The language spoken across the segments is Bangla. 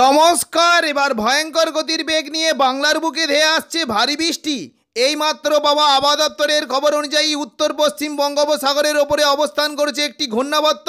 নমস্কার এবার ভয়ঙ্কর গতির বেগ নিয়ে বাংলার বুকে ধেয়ে আসছে ভারী বৃষ্টি এইমাত্র বাবা আবহাওয়া দপ্তরের খবর অনুযায়ী উত্তর পশ্চিম বঙ্গোপসাগরের ওপরে অবস্থান করেছে একটি ঘূর্ণাবর্ত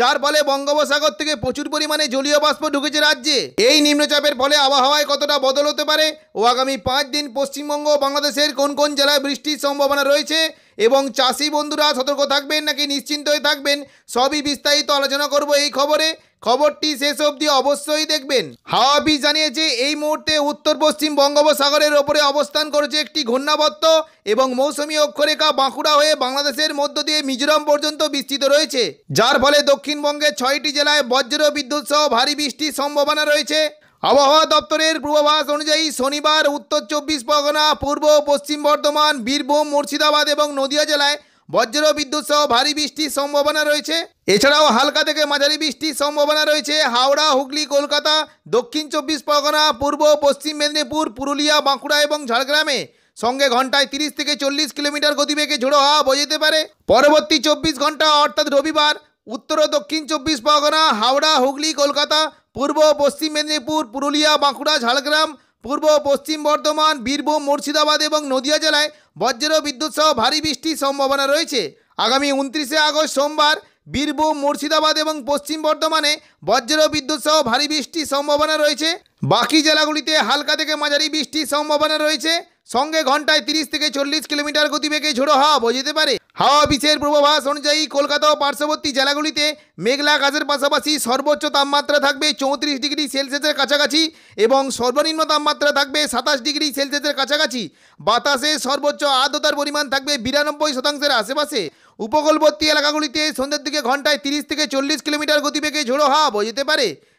যার ফলে বঙ্গোপসাগর থেকে প্রচুর পরিমাণে জলীয় বাষ্প ঢুকেছে রাজ্যে এই নিম্নচাপের ফলে আবহাওয়ায় কতটা বদল হতে পারে ও আগামী পাঁচ দিন পশ্চিমবঙ্গ বাংলাদেশের কোন কোন জেলায় বৃষ্টির সম্ভাবনা রয়েছে এবং চাষি বন্ধুরা সতর্ক থাকবেন নাকি নিশ্চিন্ত হয়ে থাকবেন সবই বিস্তারিত আলোচনা করব এই খবরে খবরটি শেষ অবধি অবশ্যই দেখবেন হাওয়া অফিস জানিয়েছে এই মুহূর্তে উত্তর পশ্চিম বঙ্গোপসাগরের ওপরে অবস্থান করেছে একটি ঘূর্ণাবত্ত এবং মৌসুমি অক্ষরেখা বাঁকুড়া হয়ে বাংলাদেশের মধ্য দিয়ে মিজোরাম পর্যন্ত বিস্তৃত রয়েছে যার ফলে দক্ষিণবঙ্গের ছয়টি জেলায় বজ্র বিদ্যুৎ সহ ভারী বৃষ্টির সম্ভাবনা রয়েছে আবহাওয়া দপ্তরের পূর্বাভাস অনুযায়ী শনিবার উত্তর চব্বিশ পরগনা পূর্ব পশ্চিম বর্ধমান বীরভূম মুর্শিদাবাদ এবং নদিয়া জেলায় বজ্র বিদ্যুৎ সহ ভারী বৃষ্টির সম্ভাবনা রয়েছে এছাড়াও হালকা থেকে মাঝারি বৃষ্টির সম্ভাবনা রয়েছে হাওড়া হুগলি কলকাতা দক্ষিণ চব্বিশ পরগনা পূর্ব পশ্চিম মেদিনীপুর পুরুলিয়া বাঁকুড়া এবং ঝাড়গ্রামে সঙ্গে ঘন্টায় তিরিশ থেকে চল্লিশ কিলোমিটার গতিবেগে ঝোড়ো হাওয়া বোঝাতে পারে পরবর্তী চব্বিশ ঘন্টা অর্থাৎ রবিবার উত্তর ও দক্ষিণ চব্বিশ পরগনা হাওড়া হুগলি কলকাতা পূর্ব পশ্চিম মেদিনীপুর পুরুলিয়া বাঁকুড়া ঝাড়গ্রাম পূর্ব পশ্চিম বর্ধমান বীরভূম মুর্শিদাবাদ এবং নদিয়া জেলায় বজ্র বিদ্যুৎ সহ ভারী বৃষ্টির সম্ভাবনা রয়েছে আগামী উনত্রিশে আগস্ট সোমবার বীরভূম মুর্শিদাবাদ এবং পশ্চিম বর্ধমানে বজ্র বিদ্যুৎ সহ ভারী বৃষ্টির সম্ভাবনা রয়েছে বাকি জেলাগুলিতে হালকা থেকে মাঝারি বৃষ্টির সম্ভাবনা রয়েছে সঙ্গে ঘন্টায় তিরিশ থেকে চল্লিশ কিলোমিটার গতিবেগে ঝোড়ো হাওয়া বয়ে যেতে পারে হাওয়া অফিসের পূর্বাভাস অনুযায়ী কলকাতা ও পার্শ্ববর্তী জেলাগুলিতে মেঘলা গাছের পাশাপাশি সর্বোচ্চ তাপমাত্রা থাকবে চৌত্রিশ ডিগ্রি সেলসিয়াসের কাছাকাছি এবং সর্বনিম্ন তাপমাত্রা থাকবে সাতাশ ডিগ্রি সেলসিয়াসের কাছাকাছি বাতাসে সর্বোচ্চ আর্দ্রতার পরিমাণ থাকবে বিরানব্বই শতাংশের আশেপাশে উপকূলবর্তী এলাকাগুলিতে সন্ধ্যের দিকে ঘন্টায় তিরিশ থেকে চল্লিশ কিলোমিটার গতিবেগে ঝোড়ো হাওয়া বয়ে যেতে পারে